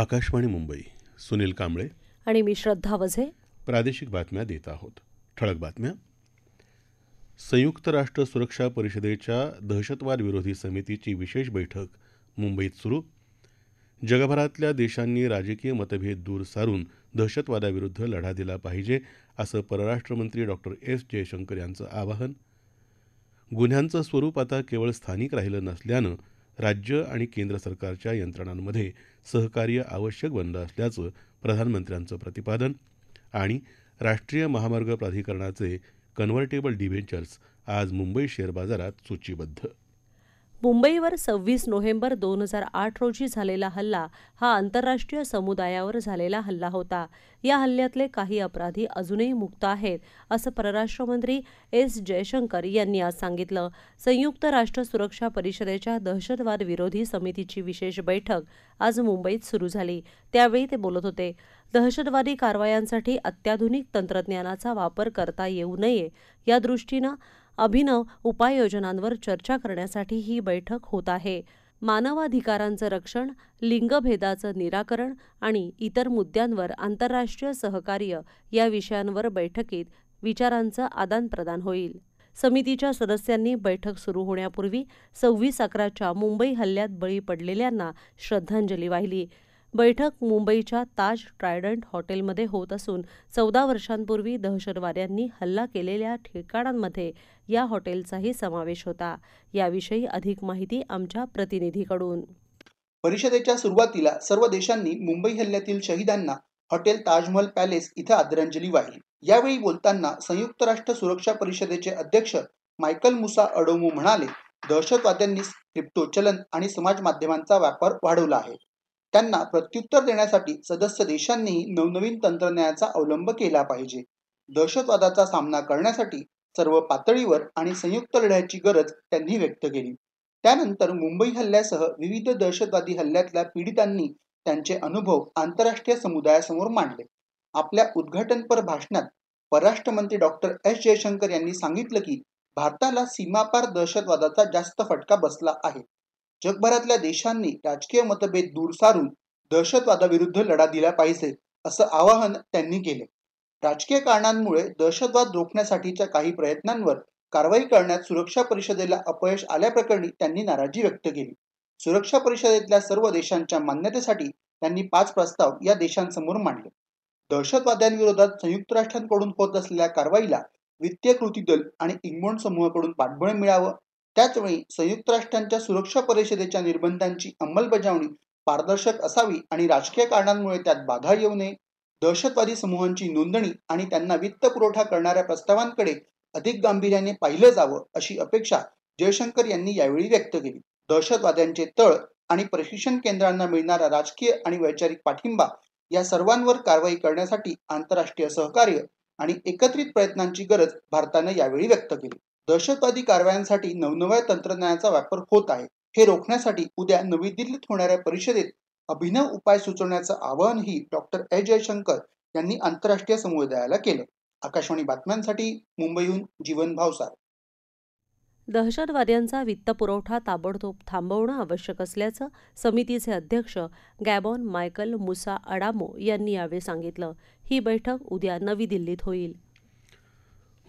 आकाशवाणी मुंबई सुनील कांबळे आणि मी श्रद्धा वझे प्रादेशिक बातम्या देत आहोत ठळक बातम्या संयुक्त राष्ट्र सुरक्षा परिषदेच्या दहशतवाद विरोधी समितीची विशेष बैठक मुंबईत सुरू जगभरातल्या देशांनी राजकीय मतभेद दूर सारून दहशतवादाविरुद्ध लढा दिला पाहिजे असं परराष्ट्रमंत्री डॉक्टर एस जयशंकर यांचं आवाहन गुन्ह्यांचं स्वरूप आता केवळ स्थानिक राहिलं नसल्यानं राज्य आणि केंद्र सरकारच्या यंत्रणांमध्ये सहकार्य आवश्यक बनलं असल्याचं प्रधानमंत्र्यांचं प्रतिपादन आणि राष्ट्रीय महामार्ग प्राधिकरणाचे कन्व्हर्टेबल डिबेंचर्स आज मुंबई शेअर बाजारात सूचीबद्ध मुंबईवर सव्वीस नोव्हेंबर दोन हजार आठ रोजी झालेला हल्ला हा आंतरराष्ट्रीय समुदायावर झालेला हल्ला होता या हल्ल्यातले काही अपराधी अजूनही मुक्त आहेत असं परराष्ट्र मंत्री एस जयशंकर यांनी आज सांगितलं संयुक्त राष्ट्र सुरक्षा परिषदेच्या दहशतवाद विरोधी समितीची विशेष बैठक आज मुंबईत सुरू झाली त्यावेळी ते बोलत होते दहशतवादी कारवायांसाठी अत्याधुनिक तंत्रज्ञानाचा वापर करता येऊ नये या दृष्टीनं अभिनव उपाययोजनांवर चर्चा करण्यासाठी ही बैठक होत आहे मानवाधिकारांचं रक्षण लिंगभेदाचं निराकरण आणि इतर मुद्द्यांवर आंतरराष्ट्रीय सहकार्य या विषयांवर बैठकीत विचारांचं आदानप्रदान होईल समितीच्या सदस्यांनी बैठक सुरू होण्यापूर्वी सव्वीस अकराच्या मुंबई हल्ल्यात बळी पडलेल्यांना श्रद्धांजली वाहिली बैठक मुंबईच्या ताज ट्रायडंट हॉटेलमध्ये होत असून चौदा वर्षांपूर्वी दहशतवाद्यांनी हल्ला केलेल्या ठिकाणांमध्ये या हॉटेलचाही समावेश होता याविषयी अधिक माहिती आमच्या प्रतिनिधीकडून परिषदेच्या सुरुवातीला सर्व देशांनी मुंबई हल्ल्यातील शहीदांना हॉटेल ताजमहल पॅलेस इथं आदरांजली वाहिली यावेळी बोलताना संयुक्त राष्ट्र सुरक्षा परिषदेचे अध्यक्ष मायकल मुसा अडोमू म्हणाले दहशतवाद्यांनी क्रिप्टो चलन आणि समाज माध्यमांचा व्यापार वाढवला आहे त्यांना प्रत्युत्तर देण्यासाठी सदस्य देशांनीही नवनवीन तंत्रज्ञानाचा अवलंब केला पाहिजे दहशतवादाचा सामना करण्यासाठी सर्व पातळीवर आणि संयुक्त लढ्याची गरज त्यांनी व्यक्त केली त्यानंतर मुंबई हल्ल्यासह विविध दहशतवादी हल्ल्यातल्या पीडितांनी त्यांचे अनुभव आंतरराष्ट्रीय समुदायासमोर मांडले आपल्या उद्घाटनपर भाषणात परराष्ट्र मंत्री डॉक्टर एस जयशंकर यांनी सांगितलं की भारताला सीमापार दहशतवादाचा जास्त फटका बसला आहे जगभरातल्या देशांनी राजकीय मतभेद दूर सारून दहशतवादाविरुद्ध लढा दिला पाहिजे असं आवाहन त्यांनी केले राजकीय कारणांमुळे दहशतवाद रोखण्यासाठीच्या काही प्रयत्नांवर कारवाई करण्यात सुरक्षा परिषदेला अपयश आल्याप्रकरणी त्यांनी नाराजी व्यक्त केली सुरक्षा परिषदेतल्या सर्व देशांच्या मान्यतेसाठी त्यांनी पाच प्रस्ताव या देशांसमोर मांडले दहशतवाद्यांविरोधात संयुक्त राष्ट्रांकडून होत असलेल्या कारवाईला वित्तीय कृती दल आणि इंग्लंड समूहाकडून पाठबळ मिळावं त्याचवेळी संयुक्त राष्ट्रांच्या सुरक्षा परिषदेच्या निर्बंधांची अंमलबजावणी पारदर्शक असावी आणि राजकीय कारणांमुळे त्यात बाधा येऊ नये दहशतवादी समूहांची नोंदणी आणि त्यांना वित्त पुरवठा करणाऱ्या प्रस्तावांकडे अधिक गांभीर्याने पाहिलं जावं अशी अपेक्षा जयशंकर यांनी यावेळी व्यक्त केली दहशतवाद्यांचे तळ आणि प्रशिक्षण केंद्रांना मिळणारा राजकीय आणि वैचारिक पाठिंबा या सर्वांवर कारवाई करण्यासाठी आंतरराष्ट्रीय सहकार्य आणि एकत्रित प्रयत्नांची गरज भारतानं यावेळी व्यक्त केली दहशतवादी कारवायांसाठी नवनव्या तंत्रज्ञानाचा वापर होत आहे हे रोखण्यासाठी उद्या नवी दिल्लीत होणाऱ्या परिषदेत अभिनव उपाय सुचवण्याचं आवाहनही डॉक्टर ए जयशंकर यांनी आंतरराष्ट्रीय समुदायाला केलं आकाशवाणी बातम्यांसाठी मुंबईहून जीवन भावसार दहशतवाद्यांचा वित्तपुरवठा ताबडतोब थांबवणं आवश्यक असल्याचं समितीचे अध्यक्ष गॅबॉन मायकल मुसा अडामो यांनी यावेळी सांगितलं ही बैठक उद्या नवी दिल्लीत होईल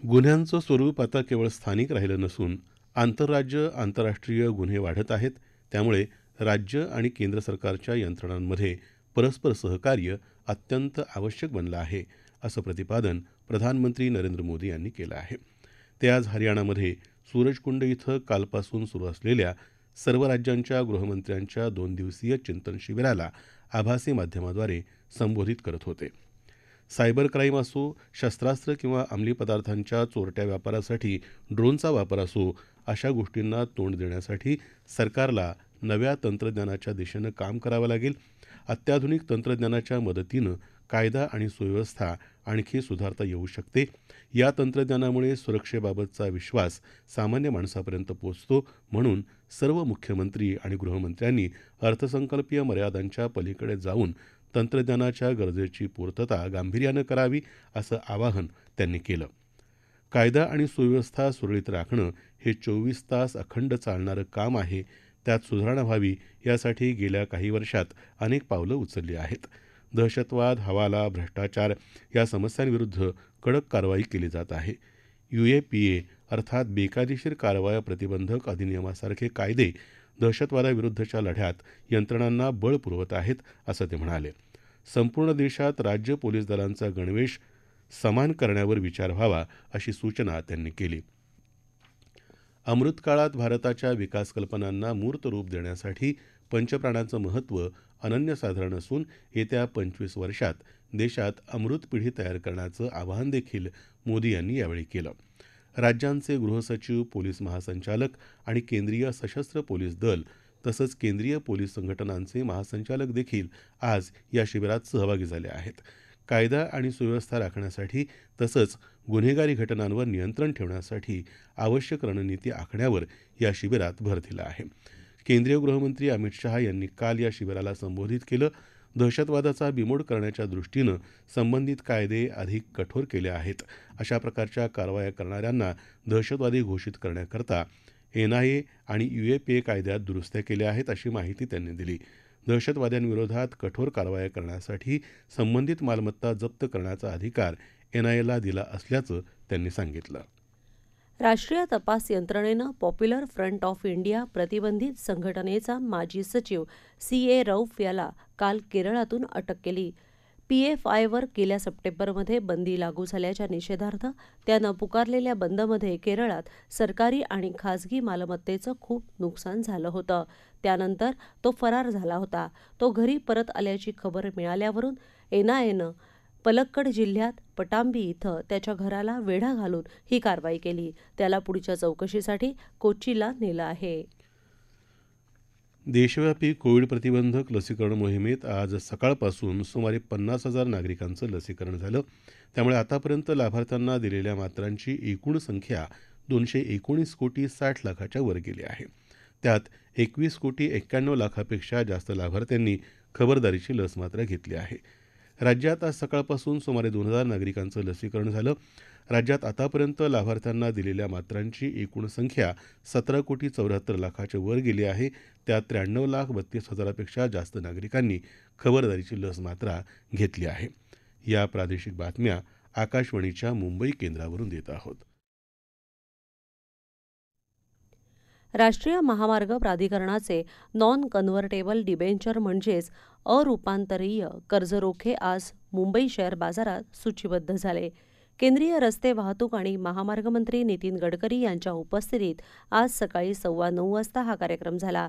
गुन्ह्यांचं स्वरूप आता केवळ स्थानिक राहिलं नसून आंतरराज्य आंतरराष्ट्रीय गुन्हे वाढत आहेत त्यामुळे राज्य आणि केंद्र सरकारच्या यंत्रणांमध्ये परस्पर सहकार्य अत्यंत आवश्यक बनलं आहे असं प्रतिपादन प्रधानमंत्री नरेंद्र मोदी यांनी केलं आहे ते आज हरियाणामध्ये सूरजकुंड इथं कालपासून सुरू असलेल्या सर्व राज्यांच्या गृहमंत्र्यांच्या दोन दिवसीय चिंतन शिबिराला आभासी माध्यमाद्वारे संबोधित करत होते सायबर क्राईम असो शस्त्रास्त्र किंवा अंमली पदार्थांच्या चोरट्या व्यापारासाठी ड्रोनचा वापर असो अशा गोष्टींना तोंड देण्यासाठी सरकारला नव्या तंत्रज्ञानाच्या दिशेनं काम करावं लागेल अत्याधुनिक तंत्रज्ञानाच्या मदतीनं कायदा आणि सुव्यवस्था आणखी सुधारता येऊ शकते या तंत्रज्ञानामुळे सुरक्षेबाबतचा विश्वास सामान्य माणसापर्यंत पोचतो म्हणून सर्व मुख्यमंत्री आणि गृहमंत्र्यांनी अर्थसंकल्पीय मर्यादांच्या पलीकडे जाऊन तंत्रज्ञानाच्या गरजेची पूर्तता गांभीर्यानं करावी असं आवाहन त्यांनी केलं कायदा आणि सुव्यवस्था सुरळीत राखणं हे चोवीस तास अखंड चालणारं काम आहे त्यात सुधारणा व्हावी यासाठी गेल्या काही वर्षात अनेक पावलं उचलली आहेत दहशतवाद हवाला भ्रष्टाचार या समस्यांविरुद्ध कडक कारवाई केली जात आहे यूएपीए अर्थात बेकायदेशीर कारवाया प्रतिबंधक अधिनियमासारखे कायदे दहशतवादाविरुद्धच्या लढ्यात यंत्रणांना बळ पुरवत आहेत असं ते म्हणाले संपूर्ण देशात राज्य पोलीस दलांचा गणवेश समान करण्यावर विचार व्हावा अशी सूचना त्यांनी केली अमृतकाळात भारताच्या विकास कल्पनांना मूर्त रूप देण्यासाठी पंचप्राणांचं महत्त्व अनन्यसाधारण असून येत्या पंचवीस वर्षात देशात अमृत पिढी तयार करण्याचं आवाहन देखील मोदी यांनी यावेळी केलं राज्यांचे गृहसचिव पोलीस महासंचालक आणि केंद्रीय सशस्त्र पोलीस दल तसंच केंद्रीय पोलीस संघटनांचे महासंचालक देखील आज या शिबिरात सहभागी झाले आहेत कायदा आणि सुव्यवस्था राखण्यासाठी तसंच गुन्हेगारी घटनांवर नियंत्रण ठेवण्यासाठी आवश्यक रणनीती आखण्यावर या शिबिरात भर दिला आहे केंद्रीय गृहमंत्री अमित शहा यांनी काल या शिबिराला संबोधित केलं दहशतवादाचा बिमोड करण्याच्या दृष्टीनं संबंधित कायदे अधिक कठोर केले आहेत अशा प्रकारच्या कारवाया करणाऱ्यांना दहशतवादी घोषित करण्याकरता एनआयए आणि यूएपीए कायद्यात दुरुस्त्या केल्या आहेत अशी माहिती त्यांनी दिली दहशतवाद्यांविरोधात कठोर कारवाया करण्यासाठी संबंधित मालमत्ता जप्त करण्याचा अधिकार एनआयएला दिला असल्याचं त्यांनी सांगितलं राष्ट्रीय तपास यंत्रणेनं पॉप्युलर फ्रंट ऑफ इंडिया प्रतिबंधित संघटनेचा माजी सचिव सी ए रौफ याला काल केरळातून अटक केली पी एफ आयवर गेल्या सप्टेंबरमध्ये बंदी लागू झाल्याच्या निषेधार्थ त्यानं पुकारलेल्या बंदमध्ये केरळात सरकारी आणि खासगी मालमत्तेचं खूप नुकसान झालं होतं त्यानंतर तो फरार झाला होता तो घरी परत आल्याची खबर मिळाल्यावरून एनआयएनं पलक्कड जिल्ह्यात पटांबी इथं त्याच्या घराला वेढा घालून ही कारवाई केली त्याला पुढच्या चौकशीसाठी कोचीला नेलं आहे देशव्यापी कोविड प्रतिबंधक लसीकरण मोहिमेत आज सकाळपासून सुमारे पन्नास हजार नागरिकांचं लसीकरण झालं त्यामुळे आतापर्यंत लाभार्थ्यांना दिलेल्या मात्रांची एकूण संख्या दोनशे एकोणीस कोटी साठ लाखाच्या वर गेली आहे त्यात एकवीस कोटी एक्क्याण्णव लाखापेक्षा जास्त लाभार्थ्यांनी खबरदारीची लस मात्र घेतली आहे राज्यात आज सकाळपासून सुमारे दोन हजार नागरिकांचं लसीकरण झालं राज्यात आतापर्यंत लाभार्थ्यांना दिलेल्या मात्रांची एकूण संख्या सतरा कोटी चौऱ्याहत्तर लाखाच्या वर गेली आहे त्यात त्र्याण्णव लाख बत्तीस हजारापेक्षा जास्त नागरिकांनी खबरदारीची लस मात्रा घेतली आहे या प्रादेशिक बातम्या आकाशवाणीच्या मुंबई केंद्रावरून देत आहोत राष्ट्रीय महामार्ग प्राधिकरणाचे नॉन कन्व्हर्टेबल डिबेंचर म्हणजेच अरूपांतरीय कर्जरोखे आज मुंबई शेअर बाजारात सूचीबद्ध झाले केंद्रीय रस्ते वाहतूक आणि महामार्ग मंत्री नितीन गडकरी यांच्या उपस्थितीत आज सकाळी सव्वा नऊ वाजता हा कार्यक्रम झाला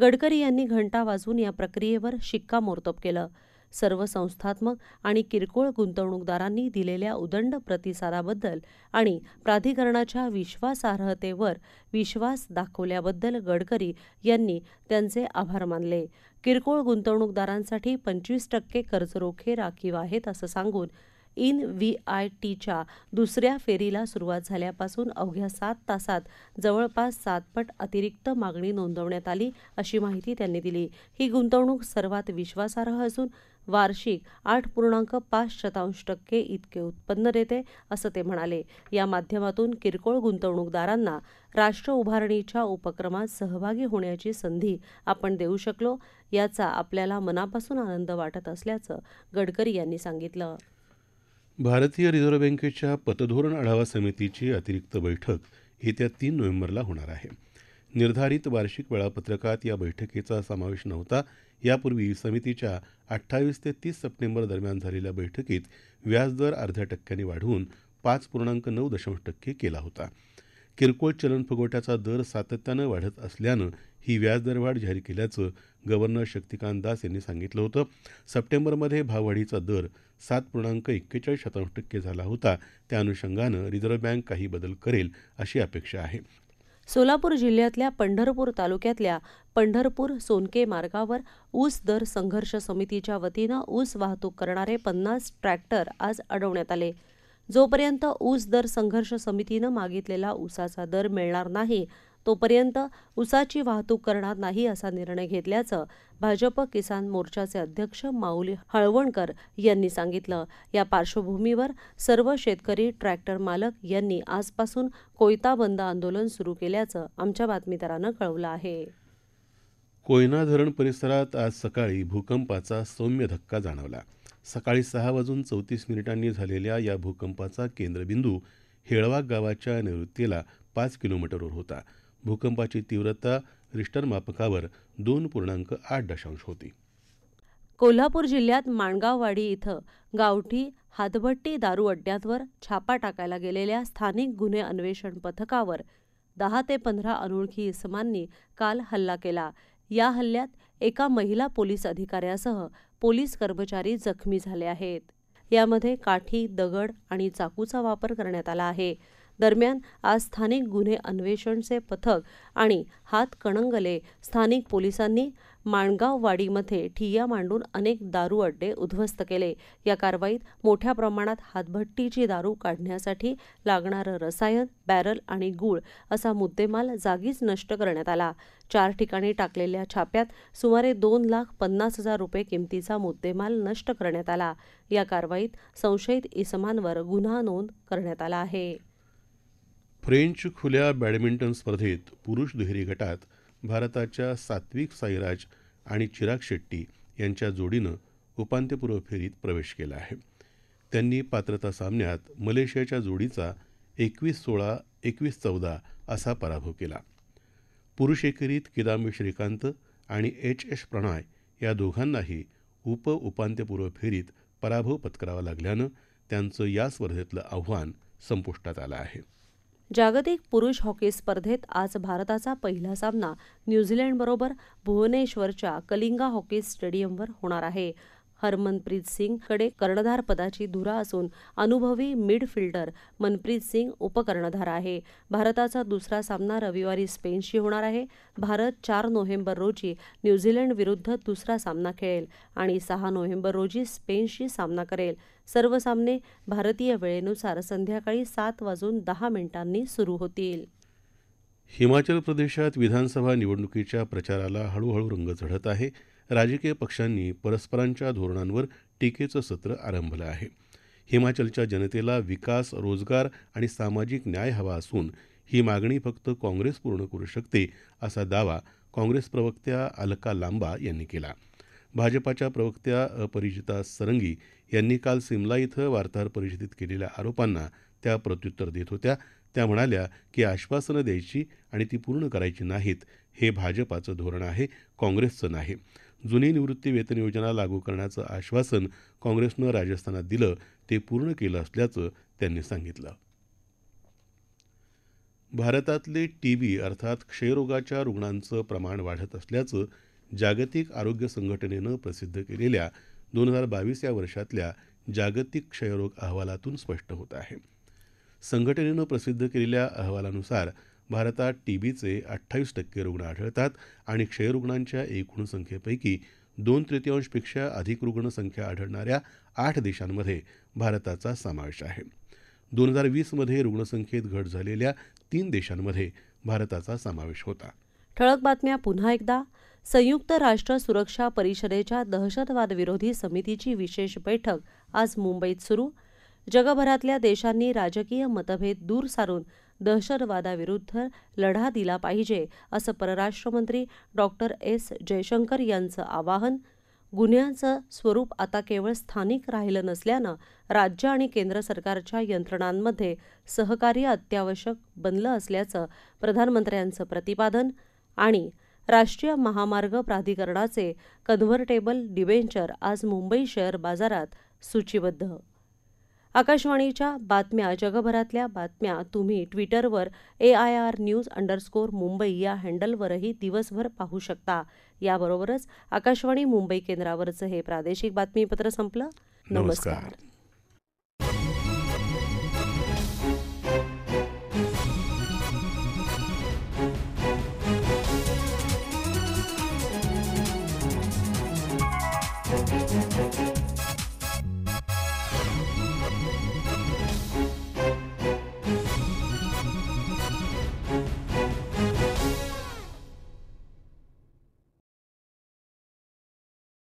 गडकरी यांनी घंटा वाजून या प्रक्रियेवर शिक्कामोर्तब केलं सर्व संस्थात्मक आणि किरकोळ गुंतवणूकदारांनी दिलेल्या उदंड प्रतिसादाबद्दल आणि प्राधिकरणाच्या विश्वासार्हतेवर विश्वास दाखवल्याबद्दल गडकरी यांनी त्यांचे आभार मानले किरकोळ गुंतवणूकदारांसाठी पंचवीस टक्के कर्जरोखे राखीव आहेत असं सांगून इन व्ही आय टीच्या दुसऱ्या फेरीला सुरुवात झाल्यापासून अवघ्या सात तासात जवळपास सातपट अतिरिक्त मागणी नोंदवण्यात आली अशी माहिती त्यांनी दिली ही गुंतवणूक सर्वात विश्वासार्ह असून वार्षिक आठ पूर्णांक पाच शतांश टक्के इतके उत्पन्न देते असं ते म्हणाले या माध्यमातून किरकोळ गुंतवणूकदारांना राष्ट्र उभारणीच्या उपक्रमात सहभागी होण्याची संधी आपण देऊ शकलो याचा आपल्याला मनापासून आनंद वाटत असल्याचं गडकरी यांनी सांगितलं भारतीय रिझर्व्ह बँकेच्या पतधोरण आढावा समितीची अतिरिक्त बैठक येत्या तीन नोव्हेंबरला होणार आहे निर्धारित वार्षिक वेळापत्रकात या बैठकीचा समावेश नव्हता यापूर्वी समितीच्या अठ्ठावीस ते तीस सप्टेंबर दरम्यान झालेल्या बैठकीत व्याजदर अर्ध्या टक्क्यांनी वाढवून पाच पूर्णांक नऊ दशांश टक्के केला होता किरकोळ चलन फुगोट्याचा दर सातत्यानं वाढत असल्यानं ही व्याजदरवाढ जाहीर केल्याचं गव्हर्नर शक्तिकांत दास यांनी सांगितलं होतं सप्टेंबरमध्ये भाववाढीचा दर सात पूर्णांक एक्केचाळीस शतांश टक्के झाला होता त्या अनुषंगानं रिझर्व्ह बँक काही बदल करेल अशी अपेक्षा आहे सोलापूर जिल्ह्यातल्या पंढरपूर तालुक्यातल्या पंढरपूर सोनके मार्गावर ऊस दर संघर्ष समितीच्या वतीनं ऊस वाहतूक करणारे पन्नास ट्रॅक्टर आज अडवण्यात आले जोपर्यंत ऊस दर संघर्ष समितीनं मागितलेला ऊसाचा दर मिळणार नाही तोपर्यंत उसाची वाहतूक करणार नाही असा निर्णय घेतल्याचं भाजप किसान मोर्चाचे अध्यक्ष माऊली हळवणकर यांनी सांगितलं या पार्श्वभूमीवर सर्व शेतकरी ट्रॅक्टर मालक यांनी आजपासून कोयता बंद आंदोलन सुरू केल्याचं आमच्या बातमीदारानं कळवलं आहे कोयना धरण परिसरात आज सकाळी भूकंपाचा सौम्य धक्का जाणवला सकाळी सहा वाजून चौतीस मिनिटांनी झालेल्या या भूकंपाचा केंद्रबिंदू हेळवाग गावाच्या निवृत्तीला पाच किलोमीटरवर होता भूकंपाची तीव्रता रिश्टर मापकावर दोन पूर्णांक आठ दशांश होती कोल्हापूर जिल्ह्यात माणगाववाडी इथं गावठी हातभट्टी दारू अड्ड्यावर छापा टाकायला गेलेल्या स्थानिक गुन्हे अन्वेषण पथकावर दहा ते पंधरा अनोळखी इसमांनी काल हल्ला केला या हल्ल्यात एका महिला पोलीस अधिकाऱ्यासह पोलीस कर्मचारी जखमी झाले आहेत यामध्ये काठी दगड आणि चाकूचा वापर करण्यात आला आहे दरम्यान आज स्थानिक गुन्हे अन्वेषणचे पथक आणि हातकणंगले स्थानिक पोलिसांनी माणगाववाडीमध्ये ठिय्या मांडून अनेक दारू अड्डे उद्ध्वस्त केले या कारवाईत मोठ्या प्रमाणात हातभट्टीची दारू काढण्यासाठी लागणारं रसायन बॅरल आणि गूळ असा मुद्देमाल जागीच नष्ट करण्यात आला चार ठिकाणी टाकलेल्या छाप्यात सुमारे दोन लाख पन्नास हजार रुपये किमतीचा मुद्देमाल नष्ट करण्यात आला या कारवाईत संशयित इसमांवर गुन्हा नोंद करण्यात आला आहे फ्रेंच खुल्या बॅडमिंटन स्पर्धेत पुरुष दुहेरी गटात भारताच्या सात्विक साईराज आणि चिराग शेट्टी यांच्या जोडीनं उपांत्यपूर्व फेरीत प्रवेश केला आहे त्यांनी पात्रता सामन्यात मलेशियाच्या जोडीचा एकवीस सोळा एकवीस चौदा असा पराभव केला पुरुष एकेरीत किदांबी श्रीकांत आणि एच एस प्रणॉय या दोघांनाही उप उपांत्यपूर्व फेरीत पराभव पत्करावा लागल्यानं त्यांचं या स्पर्धेतलं आव्हान संपुष्टात आलं आहे जागतिक पुरुष हॉकी स्पर्धेत आज भारताचा पहिला सामना न्यूझीलंडबरोबर भुवनेश्वरच्या कलिंगा हॉकी स्टेडियमवर होणार आहे हरमनप्रीत सिंगकडे कर्णधार पदाची धुरा असून अनुभवी मिडफिल्डर मनप्रीत सिंग उपकर्णधार आहे भारताचा दुसरा सामना रविवारी स्पेनशी होणार आहे भारत चार नोव्हेंबर रोजी न्यूझीलंड विरुद्ध दुसरा सामना खेळेल आणि सहा नोव्हेंबर रोजी स्पेनशी सामना करेल सर्व सामने भारतीय वेळेनुसार संध्याकाळी सात वाजून दहा मिनिटांनी सुरू होतील हिमाचल प्रदेशात विधानसभा निवडणुकीच्या प्रचाराला हळूहळू रंग चढत आहे राजकीय पक्षांनी परस्परांच्या धोरणांवर टीकेचं सत्र आरंभलं आहे हिमाचलच्या जनतेला विकास रोजगार आणि सामाजिक न्याय हवा असून ही मागणी फक्त काँग्रेस पूर्ण करू शकते असा दावा काँग्रेस प्रवक्त्या अलका लांबा यांनी केला भाजपाच्या प्रवक्त्या अपरिजिता सरंगी यांनी काल सिमला इथं वार्ताहर परिषदेत केलेल्या आरोपांना त्या प्रत्युत्तर देत होत्या त्या म्हणाल्या की आश्वासनं द्यायची आणि ती पूर्ण करायची नाहीत हे भाजपाचं धोरण आहे काँग्रेसचं नाही जुनी निवृत्ती वेतन योजना लागू करण्याचं आश्वासन काँग्रेसनं राजस्थानात दिलं ते पूर्ण केलं असल्याचं त्यांनी सांगितलं भारतातले टीबी अर्थात क्षयरोगाच्या रुग्णांचं प्रमाण वाढत असल्याचं जागतिक आरोग्य संघटनेनं प्रसिद्ध केलेल्या दोन हजार बावीस या वर्षातल्या जागतिक क्षयरोग अहवालातून स्पष्ट होत आहे संघटनेनं प्रसिद्ध केलेल्या अहवालानुसार भारतात टीबीचे अठ्ठावीस टक्के रुग्ण आढळतात आणि क्षयरुग्णांच्या एकूण संख्येपैकी दोन तृतीयांशपेक्षा अधिक रुग्णसंख्या आढळणाऱ्या आठ देशांमध्ये भारताचा समावेश आहे दोन हजार वीसमध्ये रुग्णसंख्येत घट झालेल्या तीन देशांमध्ये भारताचा समावेश होता ठळक बातम्या पुन्हा एकदा संयुक्त राष्ट्र सुरक्षा परिषदेच्या दहशतवादविरोधी समितीची विशेष बैठक आज मुंबईत सुरू जगभरातल्या देशांनी राजकीय मतभेद दूर सारून दहशतवादाविरुद्ध लढा दिला पाहिजे असं परराष्ट्रमंत्री डॉक्टर एस जयशंकर यांचं आवाहन गुन्ह्यांचं स्वरूप आता केवळ स्थानिक राहिलं नसल्यानं राज्य आणि केंद्र सरकारच्या यंत्रणांमध्ये सहकार्य अत्यावश्यक बनलं असल्याचं प्रधानमंत्र्यांचं प्रतिपादन आणि राष्ट्रीय महामार्ग प्राधिकरणाचे कन्व्हर्टेबल डिबेंचर आज मुंबई शेअर बाजारात सूचीबद्ध आकाशवाणीच्या बातम्या जगभरातल्या बातम्या तुम्ही ट्विटरवर A I R news underscore Mumbai या हँडलवरही दिवसभर पाहू शकता याबरोबरच आकाशवाणी मुंबई केंद्रावरचं हे प्रादेशिक बातमीपत्र संपलं नमस्कार